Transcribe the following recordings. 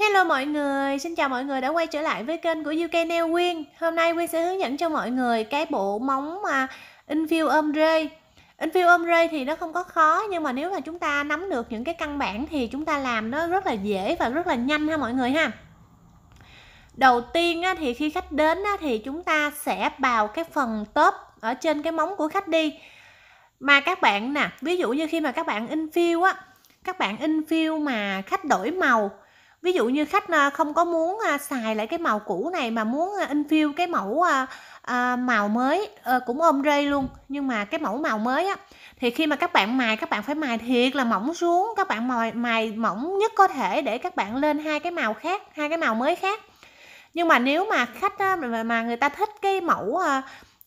Hello mọi người, xin chào mọi người đã quay trở lại với kênh của UK Nail Quyên Hôm nay Quyên sẽ hướng dẫn cho mọi người cái bộ móng mà infill ôm rê Infill ôm rê thì nó không có khó nhưng mà nếu mà chúng ta nắm được những cái căn bản thì chúng ta làm nó rất là dễ và rất là nhanh ha mọi người ha Đầu tiên thì khi khách đến thì chúng ta sẽ bào cái phần top ở trên cái móng của khách đi mà các bạn nè, ví dụ như khi mà các bạn infill á các bạn infill mà khách đổi màu ví dụ như khách à, không có muốn à, xài lại cái màu cũ này mà muốn à, in fill cái mẫu màu mới ờ, cũng ôm rê luôn nhưng mà cái mẫu màu mới á thì khi mà các bạn mài các bạn phải mài thiệt là mỏng xuống các bạn mài mài mỏng nhất có thể để các bạn lên hai cái màu khác hai cái màu mới khác nhưng mà nếu mà khách á, mà người ta thích cái mẫu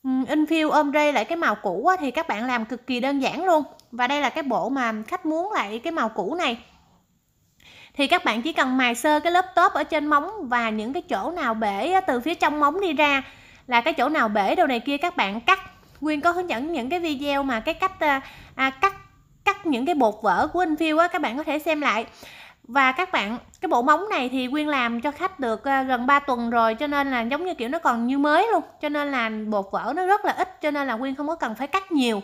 in fill ôm rê lại cái màu cũ á, thì các bạn làm cực kỳ đơn giản luôn và đây là cái bộ mà khách muốn lại cái màu cũ này thì các bạn chỉ cần mài sơ cái lớp top ở trên móng và những cái chỗ nào bể từ phía trong móng đi ra là cái chỗ nào bể đâu này kia các bạn cắt Nguyên có hướng dẫn những cái video mà cái cách à, à, cắt cắt những cái bột vỡ của anh Phiêu á các bạn có thể xem lại và các bạn cái bộ móng này thì Quyên làm cho khách được à, gần 3 tuần rồi cho nên là giống như kiểu nó còn như mới luôn cho nên là bột vỡ nó rất là ít cho nên là Quyên không có cần phải cắt nhiều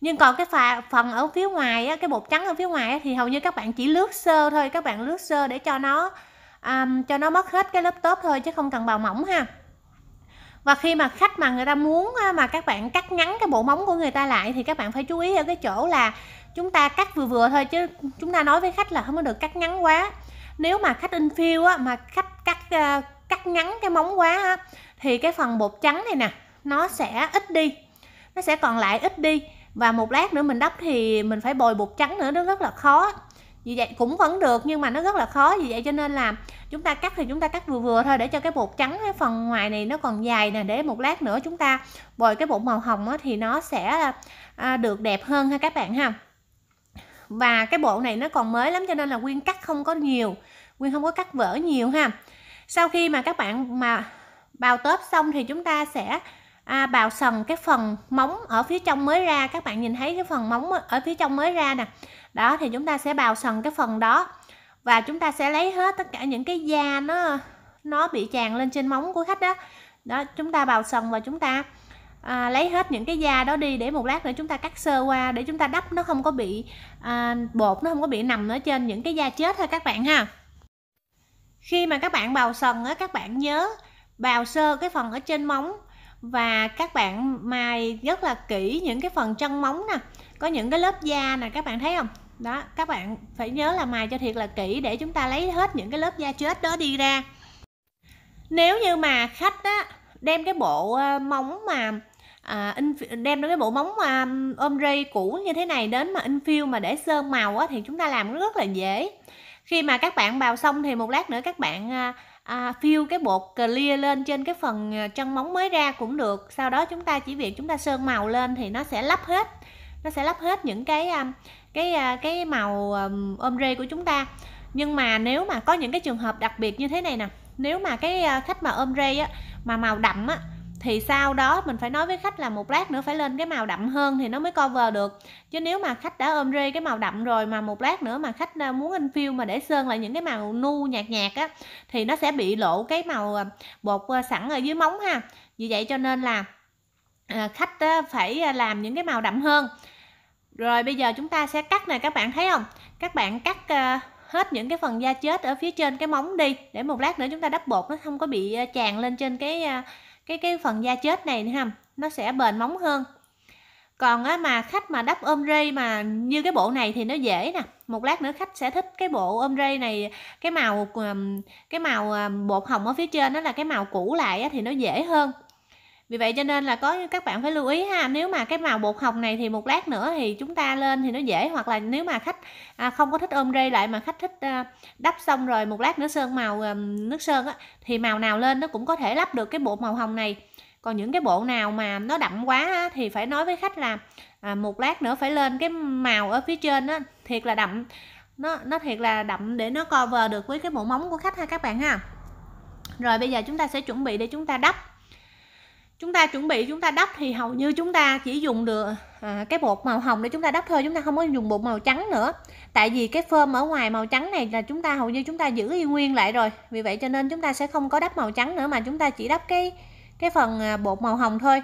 nhưng còn cái pha, phần ở phía ngoài á, cái bột trắng ở phía ngoài á, thì hầu như các bạn chỉ lướt sơ thôi các bạn lướt sơ để cho nó um, cho nó mất hết cái lớp tốt thôi chứ không cần bào mỏng ha và khi mà khách mà người ta muốn mà các bạn cắt ngắn cái bộ móng của người ta lại thì các bạn phải chú ý ở cái chỗ là chúng ta cắt vừa vừa thôi chứ chúng ta nói với khách là không có được cắt ngắn quá nếu mà khách in phiêu á, mà khách cắt ờ, cắt ngắn cái móng quá á, thì cái phần bột trắng này nè nó sẽ ít đi nó sẽ còn lại ít đi và một lát nữa mình đắp thì mình phải bồi bột trắng nữa nó rất là khó vì vậy cũng vẫn được nhưng mà nó rất là khó vì vậy cho nên là chúng ta cắt thì chúng ta cắt vừa vừa thôi để cho cái bột trắng cái phần ngoài này nó còn dài nè để một lát nữa chúng ta bồi cái bột màu hồng thì nó sẽ à, được đẹp hơn ha các bạn ha và cái bộ này nó còn mới lắm cho nên là quyên cắt không có nhiều quyên không có cắt vỡ nhiều ha sau khi mà các bạn mà bào tớp xong thì chúng ta sẽ à, bào sần cái phần móng ở phía trong mới ra các bạn nhìn thấy cái phần móng ở phía trong mới ra nè đó thì chúng ta sẽ bào sần cái phần đó và chúng ta sẽ lấy hết tất cả những cái da nó nó bị tràn lên trên móng của khách đó đó chúng ta bào sần và chúng ta à, lấy hết những cái da đó đi để một lát nữa chúng ta cắt sơ qua để chúng ta đắp nó không có bị à, bột nó không có bị nằm ở trên những cái da chết thôi các bạn ha khi mà các bạn bào sần á các bạn nhớ bào sơ cái phần ở trên móng và các bạn mài rất là kỹ những cái phần chân móng nè có những cái lớp da nè các bạn thấy không đó các bạn phải nhớ là mài cho thiệt là kỹ để chúng ta lấy hết những cái lớp da chết đó đi ra nếu như mà khách á, đem cái bộ ờ, móng mà à, in, đem cái bộ móng mà ôm ri cũ như thế này đến mà in fill mà để sơn màu á, thì chúng ta làm rất là dễ khi mà các bạn bào xong thì một lát nữa các bạn à, à, fill cái bột clear lên trên cái phần ờ, chân móng mới ra cũng được sau đó chúng ta chỉ việc chúng ta sơn màu lên thì nó sẽ lấp hết nó sẽ lấp hết những cái à, cái à, cái màu ôm rê của chúng ta nhưng mà nếu mà có những cái trường hợp đặc biệt như thế này nè nếu mà cái à, khách mà ôm rê á mà màu đậm á thì sau đó mình phải nói với khách là một lát nữa phải lên cái màu đậm hơn thì nó mới cover được chứ nếu mà khách đã ôm rê cái màu đậm rồi mà một lát nữa mà khách à, muốn in infill mà để sơn lại những cái màu nu nhạt nhạt á thì nó sẽ bị lộ cái màu à, bột à, sẵn ở dưới móng ha vì vậy cho nên là khách phải làm những cái màu đậm hơn rồi bây giờ chúng ta sẽ cắt nè các bạn thấy không các bạn cắt hết những cái phần da chết ở phía trên cái móng đi để một lát nữa chúng ta đắp bột nó không có bị tràn lên trên cái cái cái phần da chết này nữa ha, nó sẽ bền móng hơn còn á, mà khách mà đắp ôm rây mà như cái bộ này thì nó dễ nè một lát nữa khách sẽ thích cái bộ ôm rây này cái màu cái màu bột hồng ở phía trên nó là cái màu cũ lại á, thì nó dễ hơn vì vậy cho nên là có các bạn phải lưu ý ha nếu mà cái màu bột hồng này thì một lát nữa thì chúng ta lên thì nó dễ hoặc là nếu mà khách à, không có thích ôm rê lại mà khách thích à, đắp xong rồi một lát nữa sơn màu à, nước sơn á, thì màu nào lên nó cũng có thể lắp được cái bộ màu hồng này còn những cái bộ nào mà nó đậm quá á, thì phải nói với khách là à, một lát nữa phải lên cái màu ở phía trên á, thiệt là đậm nó nó thiệt là đậm để nó cover được với cái bộ móng của khách ha các bạn ha rồi bây giờ chúng ta sẽ chuẩn bị để chúng ta đắp chúng ta chuẩn bị chúng ta đắp thì hầu như chúng ta chỉ dùng được à, cái bột màu hồng để chúng ta đắp thôi chúng ta không có dùng bột màu trắng nữa tại vì cái phơm ở ngoài màu trắng này là chúng ta hầu như chúng ta giữ y nguyên lại rồi vì vậy cho nên chúng ta sẽ không có đắp màu trắng nữa mà chúng ta chỉ đắp cái cái phần à, bột màu hồng thôi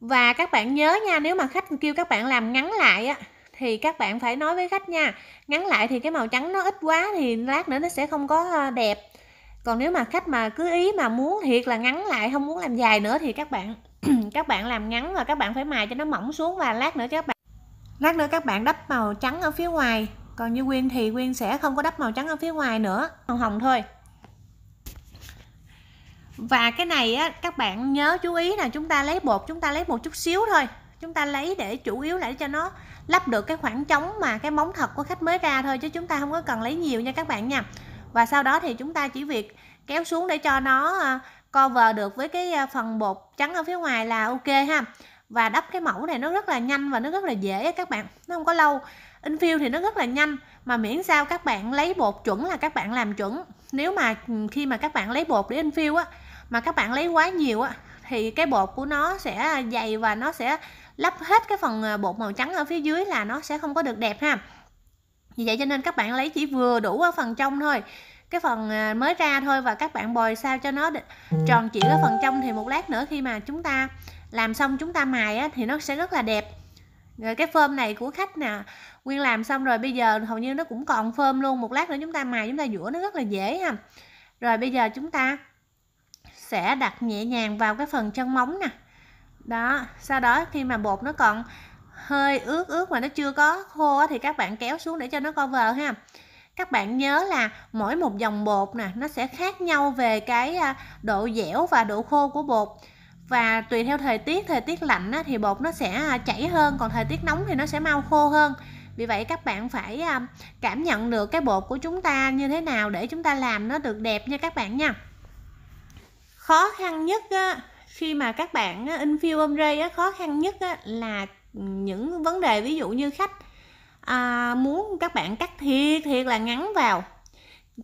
và các bạn nhớ nha nếu mà khách kêu các bạn làm ngắn lại á thì các bạn phải nói với khách nha ngắn lại thì cái màu trắng nó ít quá thì lát nữa nó sẽ không có à, đẹp còn nếu mà khách mà cứ ý mà muốn thiệt là ngắn lại không muốn làm dài nữa thì các bạn các bạn làm ngắn và các bạn phải mài cho nó mỏng xuống và lát nữa các bạn lát nữa các bạn đắp màu trắng ở phía ngoài còn như quyên thì quyên sẽ không có đắp màu trắng ở phía ngoài nữa màu hồng thôi và cái này á, các bạn nhớ chú ý là chúng ta lấy bột chúng ta lấy một chút xíu thôi chúng ta lấy để chủ yếu là để cho nó lắp được cái khoảng trống mà cái móng thật của khách mới ra thôi chứ chúng ta không có cần lấy nhiều nha các bạn nha và sau đó thì chúng ta chỉ việc kéo xuống để cho nó ờ, cover được với cái ờ, phần bột trắng ở phía ngoài là ok ha và đắp cái mẫu này nó rất là nhanh và nó rất là dễ các bạn nó không có lâu infill thì nó rất là nhanh mà miễn sao các bạn lấy bột chuẩn là các bạn làm chuẩn nếu mà ừ, khi mà các bạn lấy bột để infill á mà các bạn lấy quá nhiều á thì cái bột của nó sẽ dày và nó sẽ lấp hết cái phần ờ, bột màu trắng ở phía dưới là nó sẽ không có được đẹp ha vì vậy cho nên các bạn lấy chỉ vừa đủ ở phần trong thôi cái phần à, mới ra thôi và các bạn bồi sao cho nó ừ. tròn chỉ ở phần trong thì một lát nữa khi mà chúng ta làm xong chúng ta mài á, thì nó sẽ rất là đẹp rồi cái phơm này của khách nè Nguyên làm xong rồi bây giờ hầu như nó cũng còn phơm luôn Một lát nữa chúng ta mài chúng ta dũa nó rất là dễ ha Rồi bây giờ chúng ta sẽ đặt nhẹ nhàng vào cái phần chân móng nè Đó, sau đó khi mà bột nó còn hơi ướt ướt mà nó chưa có khô thì các bạn kéo xuống để cho nó cover ha các bạn nhớ là mỗi một dòng bột nè nó sẽ khác nhau về cái à, độ dẻo và độ khô của bột và tùy theo thời tiết thời tiết lạnh thì bột nó sẽ à, chảy hơn còn thời tiết nóng thì nó sẽ mau khô hơn vì vậy các bạn phải à, cảm nhận được cái bột của chúng ta như thế nào để chúng ta làm nó được đẹp nha các bạn nha khó khăn nhất khi mà các bạn in fill ombre khó khăn nhất là những vấn đề ví dụ như khách à, muốn các bạn cắt thiệt thiệt là ngắn vào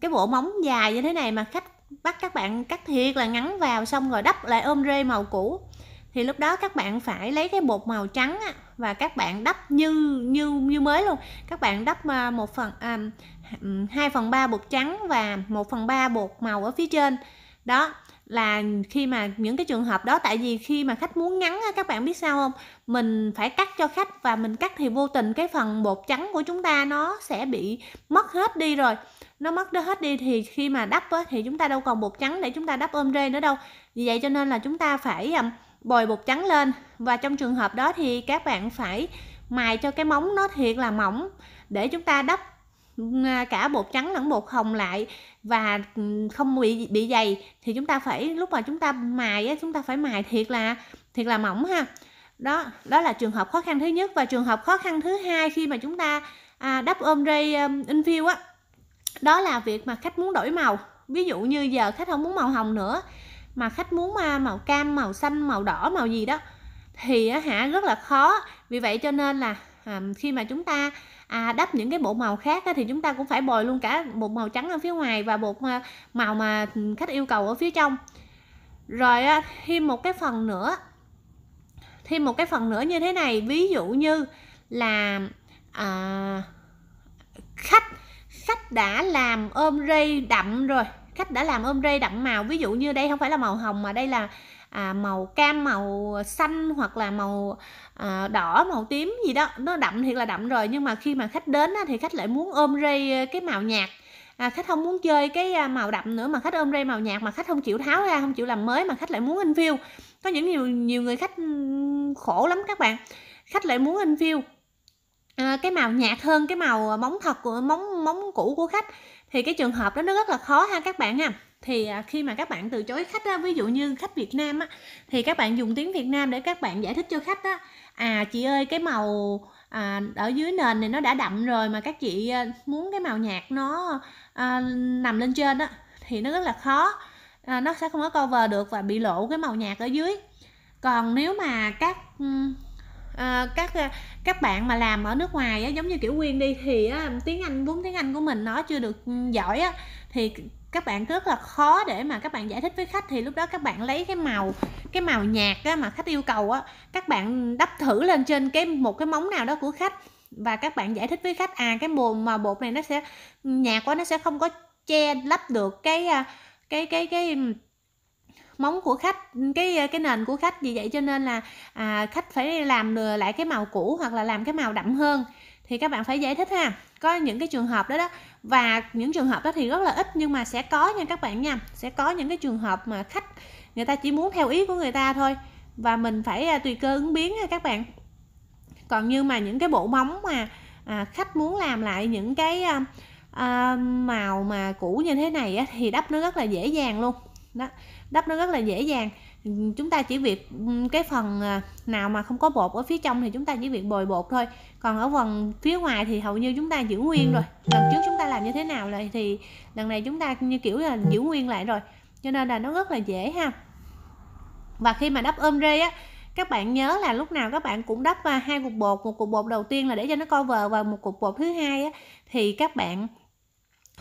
cái bộ móng dài như thế này mà khách bắt các bạn cắt thiệt là ngắn vào xong rồi đắp lại ôm rê màu cũ thì lúc đó các bạn phải lấy cái bột màu trắng á, và các bạn đắp như như như mới luôn các bạn đắp à, một phần à, 2 phần 3 bột trắng và 1 phần 3 bột màu ở phía trên đó là khi mà những cái trường hợp đó tại vì khi mà khách muốn ngắn á, các bạn biết sao không mình phải cắt cho khách và mình cắt thì vô tình cái phần bột trắng của chúng ta nó sẽ bị mất hết đi rồi nó mất đó hết đi thì khi mà đắp á, thì chúng ta đâu còn bột trắng để chúng ta đắp ôm rê nữa đâu vì vậy cho nên là chúng ta phải bồi bột trắng lên và trong trường hợp đó thì các bạn phải mài cho cái móng nó thiệt là mỏng để chúng ta đắp cả bột trắng lẫn bột hồng lại và ừ, không bị bị dày thì chúng ta phải lúc mà chúng ta mài á, chúng ta phải mài thiệt là thiệt là mỏng ha đó đó là trường hợp khó khăn thứ nhất và trường hợp khó khăn thứ hai khi mà chúng ta à, đắp ôm ray um, ờ, infill á đó là việc mà khách muốn đổi màu ví dụ như giờ khách không muốn màu hồng nữa mà khách muốn à, màu cam màu xanh màu đỏ màu gì đó thì hả rất là khó vì vậy cho nên là à, khi mà chúng ta à, đắp những cái bộ màu khác á, thì chúng ta cũng phải bồi luôn cả bột màu trắng ở phía ngoài và bột ờ, màu mà khách yêu cầu ở phía trong rồi á, thêm một cái phần nữa thêm một cái phần nữa như thế này ví dụ như là à, khách khách đã làm ôm rây đậm rồi khách đã làm ôm rây đậm màu ví dụ như đây không phải là màu hồng mà đây là à, màu cam màu xanh hoặc là màu à, đỏ màu tím gì đó nó đậm thiệt là đậm rồi nhưng mà khi mà khách đến á, thì khách lại muốn ôm rây à, cái màu nhạt à, khách không muốn chơi cái à, màu đậm nữa mà khách ôm rây màu nhạt mà khách không chịu tháo ra không chịu làm mới mà khách lại muốn in view có những nhiều nhiều người khách khổ lắm các bạn khách lại muốn in view à, cái màu nhạt hơn cái màu móng à, thật của móng móng cũ của khách thì cái trường hợp đó nó rất là khó ha các bạn ha thì à, khi mà các bạn từ chối khách á, ví dụ như khách Việt Nam á, thì các bạn dùng tiếng Việt Nam để các bạn giải thích cho khách á, à chị ơi cái màu à, ở dưới nền này nó đã đậm rồi mà các chị à, muốn cái màu nhạt nó à, nằm lên trên á thì nó rất là khó à, nó sẽ không có cover được và bị lộ cái màu nhạt ở dưới còn nếu mà các à, các à, các bạn mà làm ở nước ngoài á, giống như kiểu quyên đi thì á, tiếng anh vốn tiếng anh của mình nó chưa được giỏi á, thì các bạn rất là khó để mà các bạn giải thích với khách thì lúc đó các bạn lấy cái màu cái màu nhạt á, mà khách yêu cầu á các bạn đắp thử lên trên cái một cái móng nào đó của khách và các bạn giải thích với khách à cái bột mà bột này nó sẽ nhạt quá nó sẽ không có che lấp được cái à, cái cái cái móng của khách cái à, cái nền của khách vì vậy cho nên là à, khách phải làm lại cái màu cũ hoặc là làm cái màu đậm hơn thì các bạn phải giải thích ha có những cái trường hợp đó đó và những trường hợp đó thì rất là ít nhưng mà sẽ có nha các bạn nha sẽ có những cái trường hợp mà khách người ta chỉ muốn theo ý của người ta thôi và mình phải à, tùy cơ ứng biến ha các bạn còn như mà những cái bộ móng mà à, khách muốn làm lại những cái à, à, màu mà cũ như thế này á, thì đắp nó rất là dễ dàng luôn đó đắp nó rất là dễ dàng chúng ta chỉ việc ừ, cái phần à, nào mà không có bột ở phía trong thì chúng ta chỉ việc bồi bột thôi còn ở phần phía ngoài thì hầu như chúng ta giữ nguyên ừ. rồi lần trước chúng ta làm như thế nào lại thì lần này chúng ta như kiểu là giữ nguyên lại rồi cho nên là nó rất là dễ ha và khi mà đắp ôm rê á các bạn nhớ là lúc nào các bạn cũng đắp à, hai cục bột một cục bột đầu tiên là để cho nó cover và một cục bột thứ hai á, thì các bạn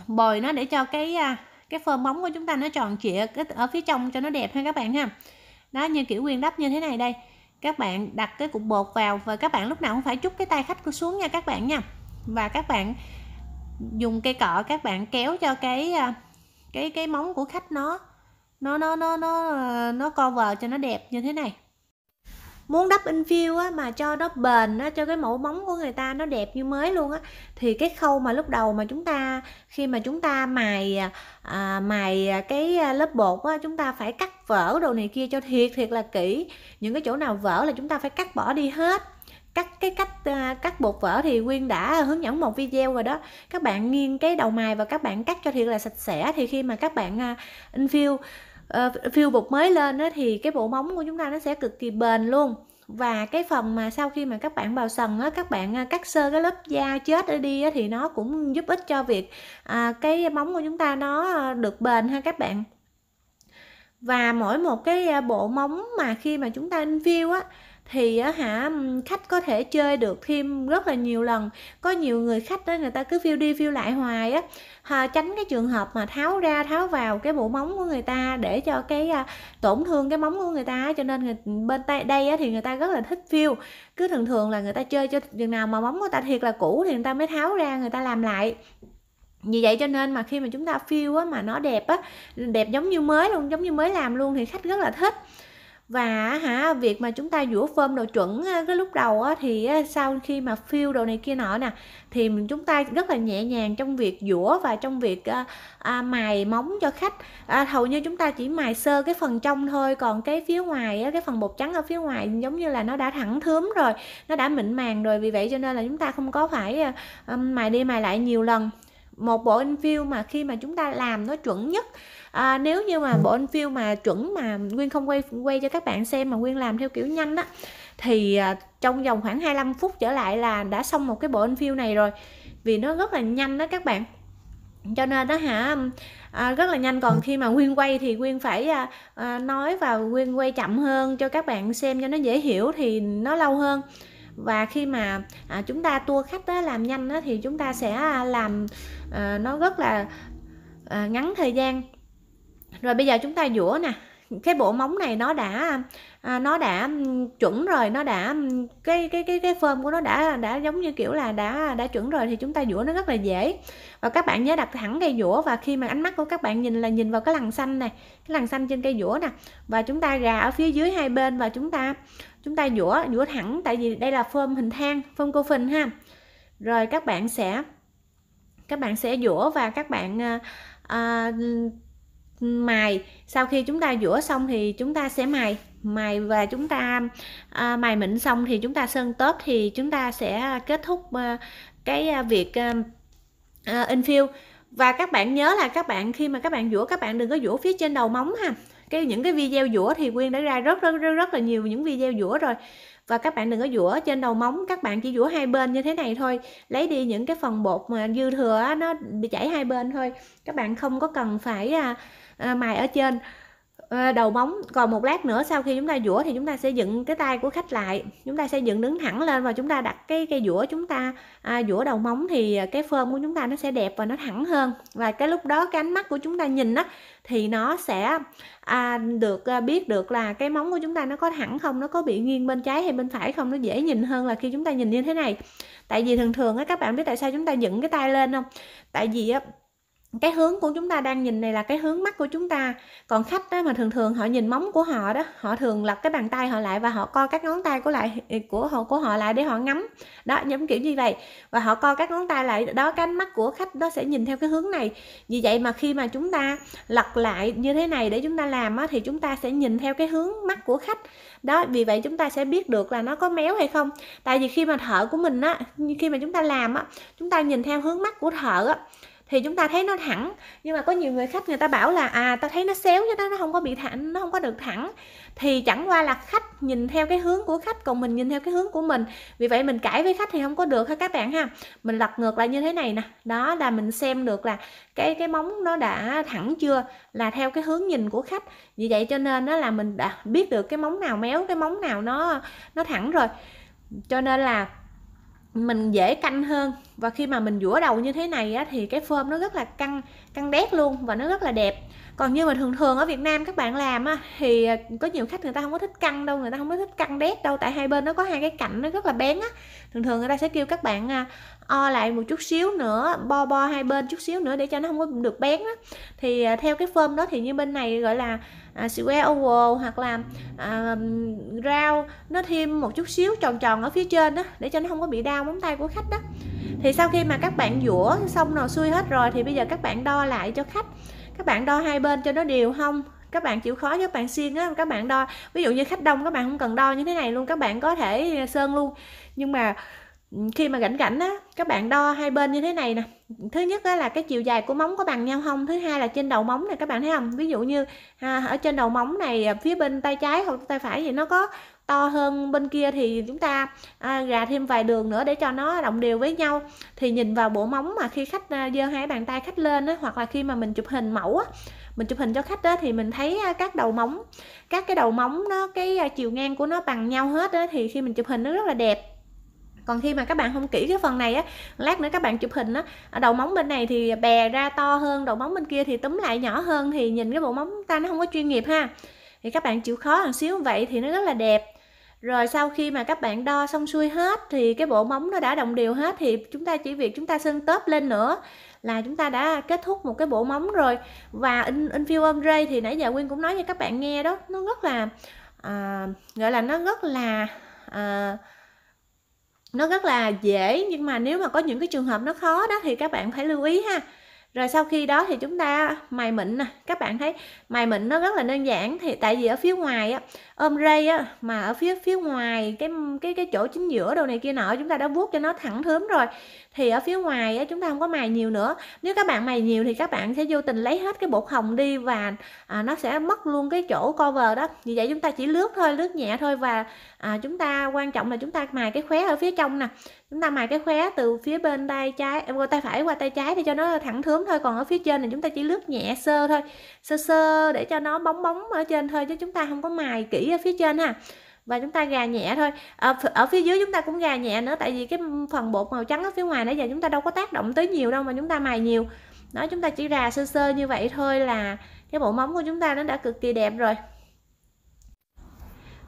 bồi nó để cho cái à, cái phơ móng của chúng ta nó tròn trịa ở phía trong cho nó đẹp ha các bạn ha đó như kiểu quyên đắp như thế này đây các bạn đặt cái cục bột vào và các bạn lúc nào cũng phải chút cái tay khách của xuống nha các bạn nha và các bạn dùng cây cọ các bạn kéo cho cái à, cái cái móng của khách nó nó nó nó nó ờ, nó cover cho nó đẹp như thế này muốn đắp in view á, mà cho nó bền á, cho cái mẫu móng của người ta nó đẹp như mới luôn á thì cái khâu mà lúc đầu mà chúng ta khi mà chúng ta mài à, mài cái lớp bột á, chúng ta phải cắt vỡ đồ này kia cho thiệt thiệt là kỹ những cái chỗ nào vỡ là chúng ta phải cắt bỏ đi hết cắt cái cách à, cắt bột vỡ thì quyên đã hướng dẫn một video rồi đó các bạn nghiêng cái đầu mài và các bạn cắt cho thiệt là sạch sẽ thì khi mà các bạn à, in fill uh, phiêu bột mới lên đó thì cái bộ móng của chúng ta nó sẽ cực kỳ bền luôn và cái phần mà sau khi mà các bạn bào sần á, các bạn à, cắt sơ cái lớp da chết ở đi á, thì nó cũng giúp ích cho việc à, cái móng của chúng ta nó à, được bền ha các bạn và mỗi một cái à, bộ móng mà khi mà chúng ta in phiêu á thì hả khách có thể chơi được thêm rất là nhiều lần có nhiều người khách đó người ta cứ phiêu đi phiêu lại hoài á à, tránh cái trường hợp mà tháo ra tháo vào cái bộ móng của người ta để cho cái à, tổn thương cái móng của người ta cho nên người, bên tay đây á, thì người ta rất là thích phiêu cứ thường thường là người ta chơi cho chừng nào mà móng của ta thiệt là cũ thì người ta mới tháo ra người ta làm lại vì vậy cho nên mà khi mà chúng ta phiêu á, mà nó đẹp á đẹp giống như mới luôn giống như mới làm luôn thì khách rất là thích và hả việc mà chúng ta rửa phơm đồ chuẩn cái lúc đầu á, thì sau khi mà fill đồ này kia nọ nè thì chúng ta rất là nhẹ nhàng trong việc rửa và trong việc à, à, mài móng cho khách à, hầu như chúng ta chỉ mài sơ cái phần trong thôi còn cái phía ngoài á, cái phần bột trắng ở phía ngoài giống như là nó đã thẳng thướm rồi nó đã mịn màng rồi vì vậy cho nên là chúng ta không có phải à, mài đi mài lại nhiều lần một bộ infill mà khi mà chúng ta làm nó chuẩn nhất à, nếu như mà ừ. bộ infill mà chuẩn mà nguyên không quay quay cho các bạn xem mà nguyên làm theo kiểu nhanh á thì à, trong vòng khoảng 25 phút trở lại là đã xong một cái bộ infill này rồi vì nó rất là nhanh đó các bạn cho nên đó hả à, rất là nhanh còn ừ. khi mà nguyên quay thì nguyên phải à, à, nói và nguyên quay chậm hơn cho các bạn xem cho nó dễ hiểu thì nó lâu hơn và khi mà à, chúng ta tua khách á, làm nhanh á, thì chúng ta sẽ à, làm à, nó rất là à, ngắn thời gian rồi bây giờ chúng ta dũa nè cái bộ móng này nó đã à, nó đã chuẩn rồi nó đã cái cái cái cái form của nó đã đã giống như kiểu là đã đã chuẩn rồi thì chúng ta dũa nó rất là dễ và các bạn nhớ đặt thẳng cây dũa và khi mà ánh mắt của các bạn nhìn là nhìn vào cái lằn xanh này cái lằn xanh trên cây dũa nè và chúng ta gà ở phía dưới hai bên và chúng ta chúng ta dũa dũa thẳng tại vì đây là form hình thang form cô phình ha rồi các bạn sẽ các bạn sẽ dũa và các bạn à, à, mài sau khi chúng ta dũa xong thì chúng ta sẽ mài mài và chúng ta à, mài mịn xong thì chúng ta sơn tớp thì chúng ta sẽ kết thúc à, cái việc à, infill và các bạn nhớ là các bạn khi mà các bạn dũa các bạn đừng có dũa phía trên đầu móng ha cái những cái video dũa thì quyên đã ra rất rất rất, rất là nhiều những video dũa rồi và các bạn đừng có dũa trên đầu móng các bạn chỉ dũa hai bên như thế này thôi lấy đi những cái phần bột mà dư thừa nó bị chảy hai bên thôi các bạn không có cần phải à, à, mài ở trên Ờ, đầu móng còn một lát nữa sau khi chúng ta dũa thì chúng ta sẽ dựng cái tay của khách lại chúng ta sẽ dựng đứng thẳng lên và chúng ta đặt cái cây dũa chúng ta à, dũa đầu móng thì cái phơm của chúng ta nó sẽ đẹp và nó thẳng hơn và cái lúc đó cái ánh mắt của chúng ta nhìn á thì nó sẽ à, được à, biết được là cái móng của chúng ta nó có thẳng không nó có bị nghiêng bên trái hay bên phải không nó dễ nhìn hơn là khi chúng ta nhìn như thế này tại vì thường thường á các bạn biết tại sao chúng ta dựng cái tay lên không tại vì á cái hướng của chúng ta đang nhìn này là cái hướng mắt của chúng ta còn khách đó mà thường thường họ nhìn móng của họ đó họ thường lật cái bàn tay họ lại và họ co các ngón tay của lại ờ, của họ của họ lại để họ ngắm đó giống kiểu như vậy và họ co các ngón tay lại đó cái mắt của khách đó sẽ nhìn theo cái hướng này vì vậy mà khi mà chúng ta lật lại như thế này để chúng ta làm á, thì chúng ta sẽ nhìn theo cái hướng mắt của khách đó vì vậy chúng ta sẽ biết được là nó có méo hay không tại vì khi mà thở của mình á khi mà chúng ta làm á chúng ta nhìn theo hướng mắt của thở á thì chúng ta thấy nó thẳng nhưng mà có nhiều người khách người ta bảo là à ta thấy nó xéo chứ đó nó không có bị thẳng nó không có được thẳng thì chẳng qua là khách nhìn theo cái hướng của khách còn mình nhìn theo cái hướng của mình vì vậy mình cãi với khách thì không có được ha các bạn ha mình lật ngược lại như thế này nè đó là mình xem được là cái cái móng nó đã thẳng chưa là theo cái hướng nhìn của khách vì vậy cho nên đó là mình đã biết được cái móng nào méo cái móng nào nó nó thẳng rồi cho nên là mình dễ canh hơn và khi mà mình dũa đầu như thế này á, thì cái form nó rất là căng căng đét luôn và nó rất là đẹp còn như mà thường thường ở Việt Nam các bạn làm á, thì à, có nhiều khách người ta không có thích căng đâu người ta không có thích căng đét đâu tại hai bên nó có hai cái cạnh nó rất là bén á thường thường người ta sẽ kêu các bạn à, o lại một chút xíu nữa bo bo hai bên chút xíu nữa để cho nó không có được bén á thì à, theo cái form đó thì như bên này gọi là square oval hoặc là à, rau nó thêm một chút xíu tròn tròn ở phía trên đó để cho nó không có bị đau móng tay của khách đó thì sau khi mà các bạn dũa xong rồi xuôi hết rồi thì bây giờ các bạn đo lại cho khách các bạn đo hai bên cho nó đều không các bạn chịu khó các bạn xiên á các bạn đo ví dụ như khách đông các bạn không cần đo như thế này luôn các bạn có thể à, sơn luôn nhưng mà khi mà rảnh rảnh á các bạn đo hai bên như thế này nè thứ nhất á, là cái chiều dài của móng có bằng nhau không thứ hai là trên đầu móng này các bạn thấy không ví dụ như à, ở trên đầu móng này à, phía bên tay trái hoặc tay phải thì nó có to hơn bên kia thì chúng ta à, gà thêm vài đường nữa để cho nó đồng đều với nhau thì nhìn vào bộ móng mà khi khách à, giơ hai bàn tay khách lên á, hoặc là khi mà mình chụp hình mẫu á, mình chụp hình cho khách đó thì mình thấy à, các đầu móng các cái đầu móng nó cái à, chiều ngang của nó bằng nhau hết á thì khi mình chụp hình nó rất là đẹp còn khi mà các bạn không kỹ cái phần này á lát nữa các bạn chụp hình á đầu móng bên này thì bè ra to hơn đầu móng bên kia thì túm lại nhỏ hơn thì nhìn cái bộ móng ta nó không có chuyên nghiệp ha thì các bạn chịu khó một xíu vậy thì nó rất là đẹp rồi sau khi mà các bạn đo xong xuôi hết thì cái bộ móng nó đã đồng đều hết thì chúng ta chỉ việc chúng ta sơn tớp lên nữa là chúng ta đã kết thúc một cái bộ móng rồi và in in infill ombre thì nãy giờ quyên cũng nói cho các bạn nghe đó nó rất là à, gọi là nó rất là à, nó rất là dễ nhưng mà nếu mà có những cái trường hợp nó khó đó thì các bạn phải lưu ý ha rồi sau khi đó thì chúng ta mài mịn nè các bạn thấy mài mịn nó rất là đơn giản thì tại vì ở phía ngoài á ôm rây á mà ở phía phía ngoài cái cái cái chỗ chính giữa đồ này kia nọ chúng ta đã vuốt cho nó thẳng thớm rồi thì ở phía ngoài á chúng ta không có mài nhiều nữa nếu các bạn mài nhiều thì các bạn sẽ vô tình lấy hết cái bột hồng đi và à, nó sẽ mất luôn cái chỗ cover đó vì vậy chúng ta chỉ lướt thôi lướt nhẹ thôi và à, chúng ta quan trọng là chúng ta mài cái khóe ở phía trong nè chúng ta mài cái khóe từ phía bên tay trái em qua tay phải qua tay trái để cho nó thẳng thướm thôi còn ở phía trên thì chúng ta chỉ lướt nhẹ sơ thôi sơ sơ để cho nó bóng bóng ở trên thôi chứ chúng ta không có mài kỹ ở phía trên ha và chúng ta gà nhẹ thôi ở, ở phía dưới chúng ta cũng gà nhẹ nữa tại vì cái phần bột màu trắng ở phía ngoài nãy giờ chúng ta đâu có tác động tới nhiều đâu mà chúng ta mài nhiều đó chúng ta chỉ gà sơ sơ như vậy thôi là cái bộ móng của chúng ta nó đã cực kỳ đẹp rồi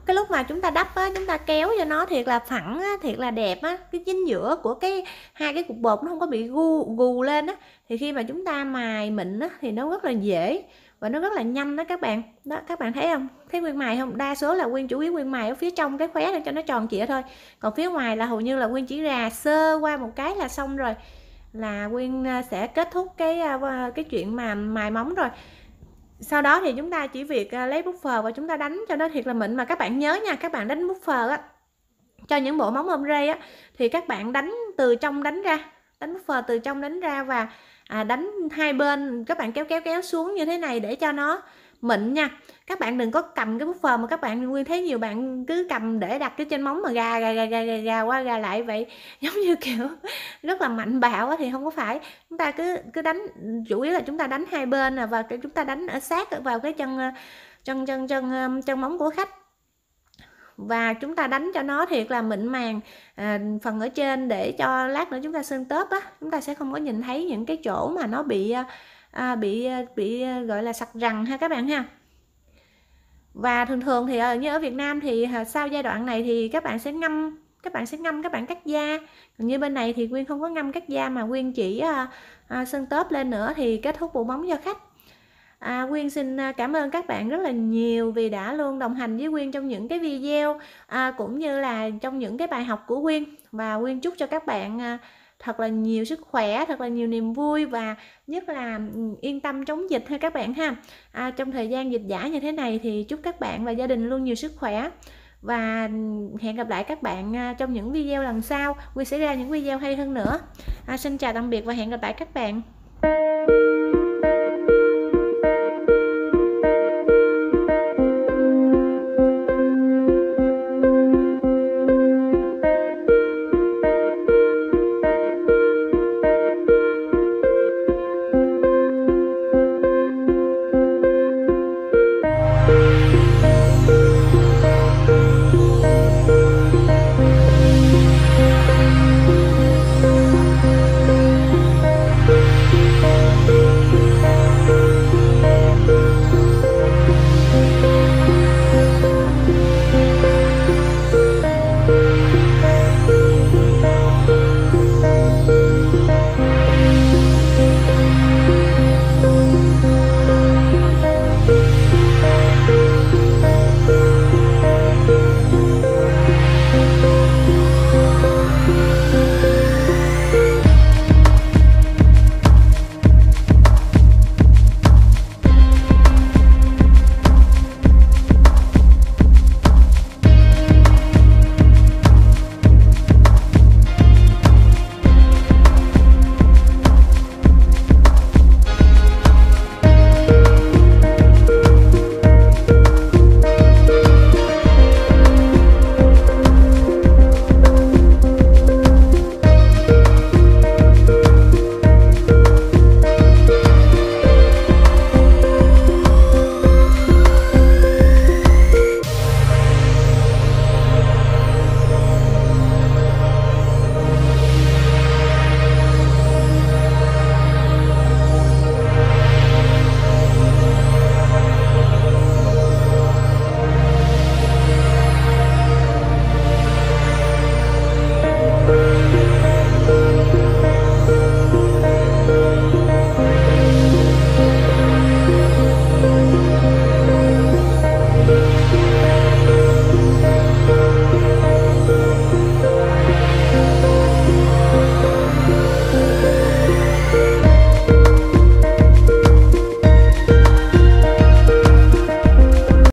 cái lúc mà chúng ta đắp á, chúng ta kéo cho nó thiệt là phẳng á, thiệt là đẹp á cái chính giữa của cái hai cái cục bột nó không có bị gu gù lên á thì khi mà chúng ta mài mịn á, thì nó rất là dễ và nó rất là nhanh đó các bạn đó các bạn thấy không thấy nguyên mài không đa số là nguyên chủ yếu nguyên mài ở phía trong cái khóe để cho nó tròn trịa thôi còn phía ngoài là hầu như là nguyên chỉ rà sơ qua một cái là xong rồi là nguyên à, sẽ kết thúc cái à, cái chuyện mà mài móng rồi sau đó thì chúng ta chỉ việc à, lấy bút phờ và chúng ta đánh cho nó thiệt là mịn mà các bạn nhớ nha các bạn đánh bút phờ á cho những bộ móng ôm rê á thì các bạn đánh từ trong đánh ra đánh bút phờ từ trong đánh ra và à, đánh hai bên các bạn kéo kéo kéo xuống như thế này để cho nó mịn nha các bạn đừng có cầm cái bút phờ mà các bạn nguyên thấy nhiều bạn cứ cầm để đặt cái trên móng mà gà gà gà gà gà, gà qua gà lại vậy giống như kiểu rất là mạnh bạo á, thì không có phải chúng ta cứ cứ đánh chủ yếu là chúng ta đánh hai bên à, và chúng ta đánh ở sát vào cái chân ờ, chân chân chân ờ, chân móng của khách và chúng ta đánh cho nó thiệt là mịn màng à, phần ở trên để cho lát nữa chúng ta sơn tớp á chúng ta sẽ không có nhìn thấy những cái chỗ mà nó bị ờ, à, bị à, bị à, gọi là sặc rằn ha các bạn ha và thường thường thì ở như ở Việt Nam thì à, sau giai đoạn này thì các bạn sẽ ngâm các bạn sẽ ngâm các bạn cắt da còn như bên này thì quyên không có ngâm cắt da mà quyên chỉ à, à, sơn tớp lên nữa thì kết thúc bộ móng cho khách À, Quyên xin cảm ơn các bạn rất là nhiều vì đã luôn đồng hành với Quyên trong những cái video à, cũng như là trong những cái bài học của Quyên và Quyên chúc cho các bạn à, thật là nhiều sức khỏe thật là nhiều niềm vui và nhất là yên tâm chống dịch ha các bạn ha à, trong thời gian dịch giả như thế này thì chúc các bạn và gia đình luôn nhiều sức khỏe và hẹn gặp lại các bạn à, trong những video lần sau quy sẽ ra những video hay hơn nữa à, xin chào tạm biệt và hẹn gặp lại các bạn Thank you.